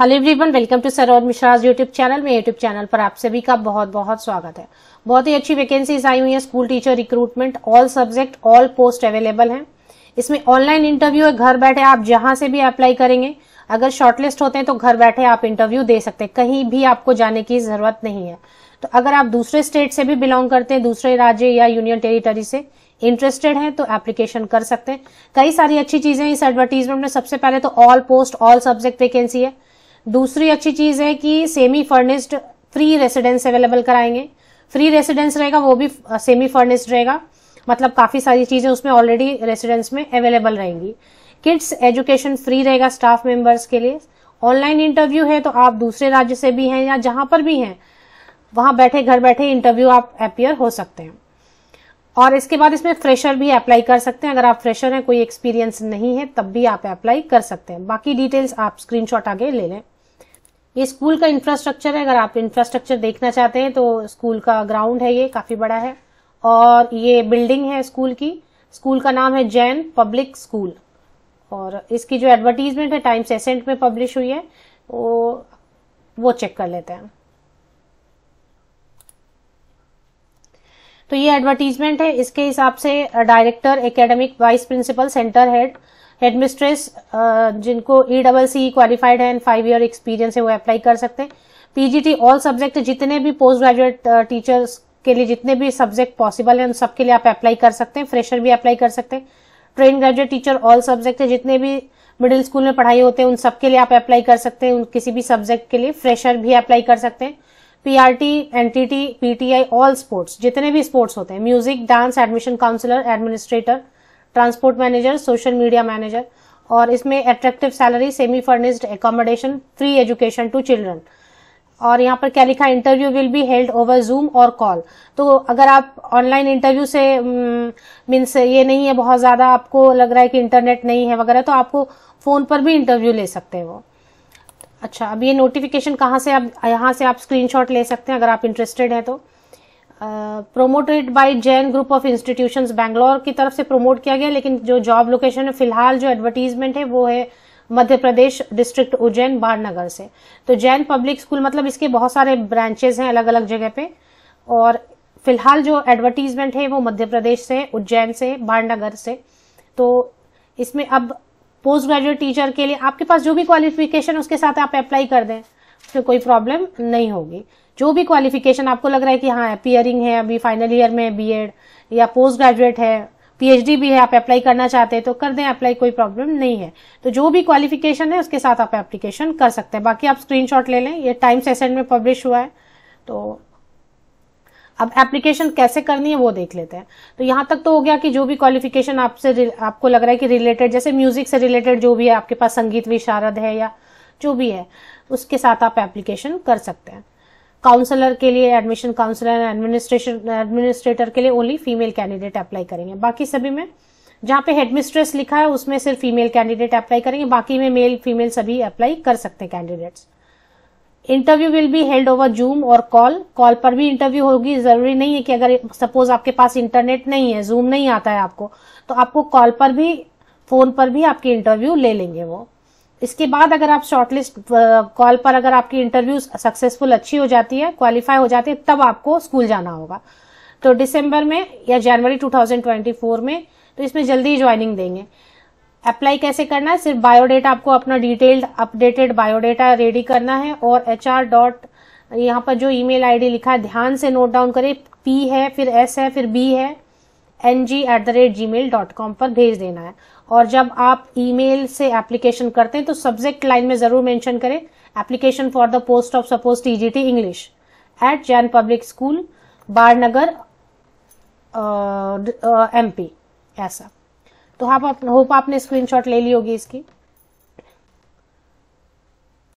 hello everyone welcome to Saroj Mishra's YouTube channel में YouTube channel पर आप सभी का बहुत बहुत स्वागत है बहुत ही अच्छी वैकेंसीज आई हुई है school teacher recruitment all subject all post available हैं इसमें ऑनलाइन इंटरव्यू है घर बैठे आप जहां से भी अप्लाई करेंगे अगर शॉर्टलिस्ट होते हैं तो घर बैठे आप इंटरव्यू दे सकते हैं कहीं भी आपको जाने की जरूरत नहीं है तो अगर आप दूसरे स्टेट से भी बिलोंग करते हैं दूसरे राज्य या यूनियन टेरिटरी से इंटरेस्टेड हैं तो एप्लीकेशन कर सकते हैं कई सारी अच्छी चीजें इस एडवर्टीजमेंट में सबसे पहले तो all post all subject vacancy है दूसरी अच्छी चीज है कि semi furnished free residence available कराएंगे फ्री रेसिडेंस रहेगा वो भी सेमी फर्निस्ड रहेगा मतलब काफी सारी चीजें उसमें ऑलरेडी रेसिडेंस में अवेलेबल रहेंगी किड्स एजुकेशन फ्री रहेगा स्टाफ मेंबर्स के लिए ऑनलाइन इंटरव्यू है तो आप दूसरे राज्य से भी हैं या जहां पर भी हैं वहां बैठे घर बैठे इंटरव्यू आप अपियर हो सकते हैं और इसके बाद इसमें फ्रेशर भी अप्लाई कर सकते हैं अगर आप फ्रेशर हैं कोई एक्सपीरियंस नहीं है तब भी आप अप्लाई कर सकते हैं बाकी डिटेल्स आप स्क्रीनशॉट आगे ले लें ये स्कूल का इंफ्रास्ट्रक्चर है अगर आप इंफ्रास्ट्रक्चर देखना चाहते हैं तो स्कूल का ग्राउंड है ये काफी बड़ा है और ये बिल्डिंग है स्कूल की स्कूल का नाम है जैन पब्लिक स्कूल और इसकी जो एडवर्टीजमेंट है टाइम्स एसेंट में पब्लिश हुई है वो वो चेक कर लेते हैं तो ये एडवर्टीजमेंट है इसके हिसाब से director academic vice principal centre head administrators uh, जिनको ई डबल सी क्वालिफाइड है एंड फाइव ईयर एक्सपीरियंस है वो अप्लाई कर सकते हैं पीजीटी ऑल सब्जेक्ट जितने भी पोस्ट ग्रेजुएट टीचर्स के लिए जितने भी सब्जेक्ट पॉसिबल है उन सबके लिए आप अप्लाई कर सकते हैं फ्रेशर भी अप्लाई कर सकते हैं train graduate teacher all subject है जितने भी मिडिल स्कूल में पढ़ाई होते हैं उन सबके लिए आप अप्लाई कर सकते हैं किसी भी सब्जेक्ट के लिए फ्रेशर भी अप्लाई कर सकते हैं PRT NTT PTI all sports जितने भी स्पोर्ट्स होते हैं music dance admission counsellor administrator transport manager social media manager और इसमें attractive salary semi furnished accommodation free education to children और यहाँ पर क्या लिखा interview will be held over Zoom और कॉल तो अगर आप ऑनलाइन इंटरव्यू से मीन्स ये नहीं है बहुत ज़्यादा आपको लग रहा है कि इंटरनेट नहीं है वगैरह तो आपको फ़ोन पर भी इंटरव्यू ले सकते हैं वो अच्छा अब ये नोटिफिकेशन कहाँ से आप यहाँ से आप स्क्रीनशॉट ले सकते हैं अगर आप इंटरेस्टेड हैं तो promoted by Jain group of institutions Bangalore की तरफ से प्रोमोट किया गया लेकिन जो जॉब लोकेशन है फिलहाल जो एडवर्टीजमेंट है वो है मध्य प्रदेश डिस्ट्रिक्ट उज्जैन बाड़नगर से तो जैन पब्लिक स्कूल मतलब इसके बहुत सारे ब्रांचेज हैं अलग अलग जगह पे और फिलहाल जो एडवर्टीजमेंट है वो मध्य प्रदेश से उज्जैन से बाड़नगर से तो इसमें अब पोस्ट ग्रेजुएट टीचर के लिए आपके पास जो भी क्वालिफिकेशन उसके साथ आप अप्लाई कर दें उसमें कोई प्रॉब्लम नहीं होगी जो भी क्वालिफिकेशन आपको लग रहा है कि हाँ पियरिंग है अभी फाइनल ईयर में बीएड या पोस्ट ग्रेजुएट है पीएचडी भी है आप अप्लाई करना चाहते हैं तो कर दें अप्लाई कोई प्रॉब्लम नहीं है तो जो भी क्वालिफिकेशन है उसके साथ आप एप्लीकेशन कर सकते हैं बाकी आप स्क्रीनशॉट ले लें ये टाइम सेशन में पब्लिश हुआ है तो अब एप्लीकेशन कैसे करनी है वो देख लेते हैं तो यहाँ तक तो हो गया कि जो भी क्वालिफिकेशन आपसे आपको लग रहा है कि रिलेटेड जैसे म्यूजिक से रिलेटेड जो भी है आपके पास संगीत विशारद है या जो भी है उसके साथ आप एप्लीकेशन कर सकते हैं काउंसलर के लिए एडमिशन काउंसलर एडमिनिस्ट्रेशन एडमिनिस्ट्रेटर के लिए ओनली फीमेल कैंडिडेट अप्लाई करेंगे बाकी सभी में जहाँ पे हेडमिस्ट्रेस लिखा है उसमें सिर्फ फीमेल कैंडिडेट अप्लाई करेंगे बाकी में मेल फीमेल सभी अप्लाई कर सकते हैं candidates interview will be held over Zoom और कॉल कॉल पर भी इंटरव्यू होगी जरूरी नहीं है कि अगर सपोज आपके पास इंटरनेट नहीं है जूम नहीं आता है आपको तो आपको कॉल पर भी फोन पर भी आपकी इंटरव्यू ले लेंगे वो इसके बाद अगर आप शॉर्टलिस्ट कॉल uh, पर अगर आपकी इंटरव्यू सक्सेसफुल अच्छी हो जाती है क्वालिफाई हो जाती है तब आपको स्कूल जाना होगा तो दिसंबर में या जनवरी 2024 में तो इसमें जल्दी ही ज्वाइनिंग देंगे अप्लाई कैसे करना है सिर्फ बायोडेटा आपको अपना डिटेल्ड अपडेटेड बायोडेटा रेडी करना है और एच आर डॉट यहाँ पर जो ईमेल आईडी लिखा है ध्यान से नोट डाउन करें पी है फिर एस है फिर बी है N G at the rate Gmail dot com पर भेज देना है और जब आप ईमेल से एप्लीकेशन करते हैं तो सब्जेक्ट लाइन में जरूर मेंशन करें application for the post of suppose TGT English at Jain public school M MP ऐसा तो आप होप आपने स्क्रीनशॉट ले ली होगी इसकी